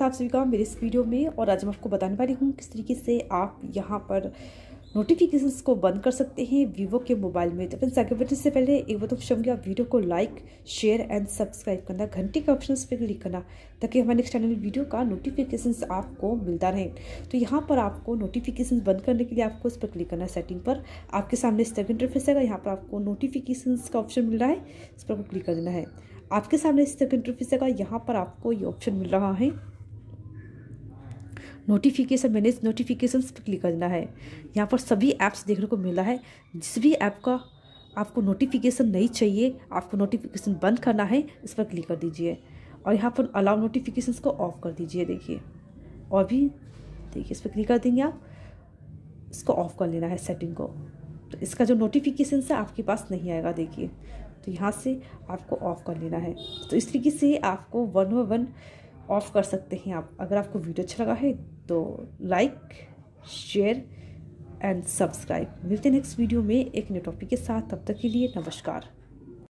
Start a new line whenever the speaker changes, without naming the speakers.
तो आप सभी का मेरे इस वीडियो में और आज मैं आपको बताने वाली हूँ किस तरीके से आप यहाँ पर नोटिफिकेशंस को बंद कर सकते हैं वीवो के मोबाइल में तो फ्रेंड्स आगे बढ़ने से पहले एक बार तो होंगे आप वीडियो को लाइक शेयर एंड सब्सक्राइब करना घंटे के ऑप्शन पर क्लिक करना ताकि हमारे नेक्स्ट चैनल वीडियो का नोटिफिकेशंस आपको मिलता रहे तो यहाँ पर आपको नोटिफिकेशन बंद करने के लिए आपको इस पर क्लिक करना है सेटिंग पर आपके सामने इस तरह इंटरफेस आएगा यहाँ पर आपको नोटिफिकेशन का ऑप्शन मिल रहा है इस पर आपको क्लिक कर देना है आपके सामने इस तरह इंटरफेस आएगा यहाँ पर आपको ये ऑप्शन मिल रहा है नोटिफिकेशन मैंने इस नोटिफिकेशन पर क्लिक करना है यहाँ पर सभी ऐप्स देखने को मिला है जिस भी ऐप का आपको नोटिफिकेशन नहीं चाहिए आपको नोटिफिकेशन बंद करना है इस पर क्लिक कर दीजिए और यहाँ पर अलाउ नोटिफिकेशन को ऑफ कर दीजिए देखिए और भी देखिए इस पर क्लिक कर देंगे आप इसको ऑफ कर लेना है सेटिंग को तो इसका जो नोटिफिकेशन है आपके पास नहीं आएगा देखिए तो यहाँ से आपको ऑफ़ कर लेना है तो इस तरीके से आपको वन बाई वन ऑफ़ कर सकते हैं आप अगर आपको वीडियो अच्छा लगा है तो लाइक शेयर एंड सब्सक्राइब मिलते हैं नेक्स्ट वीडियो में एक नए टॉपिक के साथ तब तक के लिए नमस्कार